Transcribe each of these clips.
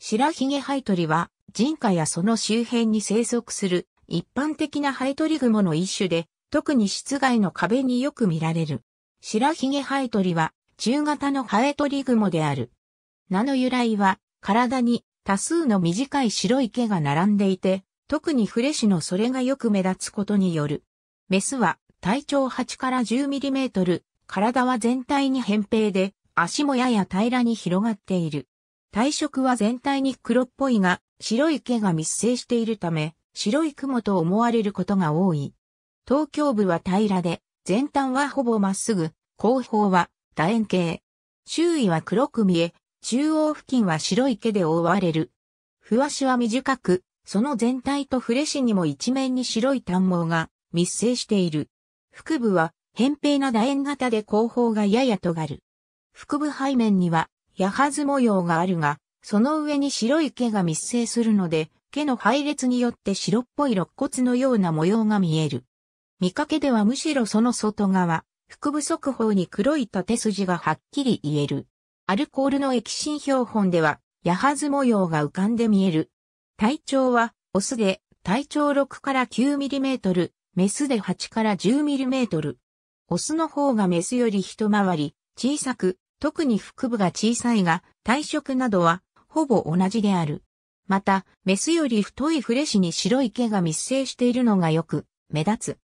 白ひげハイトリは人家やその周辺に生息する一般的なハイトリグモの一種で、特に室外の壁によく見られる。白ひげハイトリは中型のハエトリグモである。名の由来は体に多数の短い白い毛が並んでいて、特にフレシのそれがよく目立つことによる。メスは体長8から1 0トル、体は全体に扁平で、足もやや平らに広がっている。体色は全体に黒っぽいが、白い毛が密生しているため、白い雲と思われることが多い。東京部は平らで、前端はほぼまっすぐ、後方は楕円形。周囲は黒く見え、中央付近は白い毛で覆われる。ふわしは短く、その全体とフレシにも一面に白い短毛が密生している。腹部は扁平な楕円型で後方がやや尖る。腹部背面には矢ず模様があるが、その上に白い毛が密生するので、毛の配列によって白っぽい肋骨のような模様が見える。見かけではむしろその外側、腹部側方に黒い縦筋がはっきり言える。アルコールの液心標本では、矢ず模様が浮かんで見える。体長は、オスで、体長6から9ミリメートル、メスで8から1 0トル。オスの方がメスより一回り、小さく、特に腹部が小さいが、体色などはほぼ同じである。また、メスより太いフレシに白い毛が密生しているのがよく目立つ。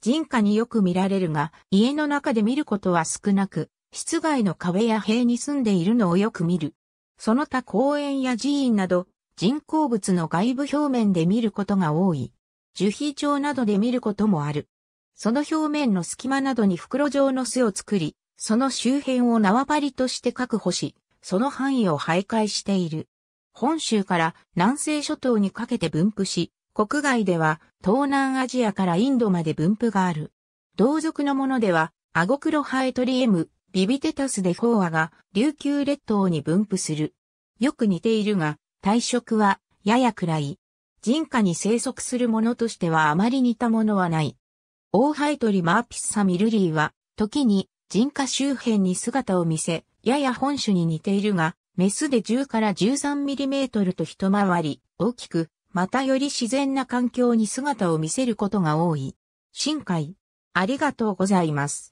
人家によく見られるが、家の中で見ることは少なく、室外の壁や塀に住んでいるのをよく見る。その他公園や寺院など、人工物の外部表面で見ることが多い。樹皮帳などで見ることもある。その表面の隙間などに袋状の巣を作り、その周辺を縄張りとして確保し、その範囲を徘徊している。本州から南西諸島にかけて分布し、国外では東南アジアからインドまで分布がある。同族のものでは、アゴクロハエトリエム、ビビテタスデフォーアが琉球列島に分布する。よく似ているが、体色はやや暗い。人家に生息するものとしてはあまり似たものはない。オーハイトリマーピッサミルリーは、時に人家周辺に姿を見せ、やや本種に似ているが、メスで10から13ミリメートルと一回り、大きく、またより自然な環境に姿を見せることが多い。深海。ありがとうございます。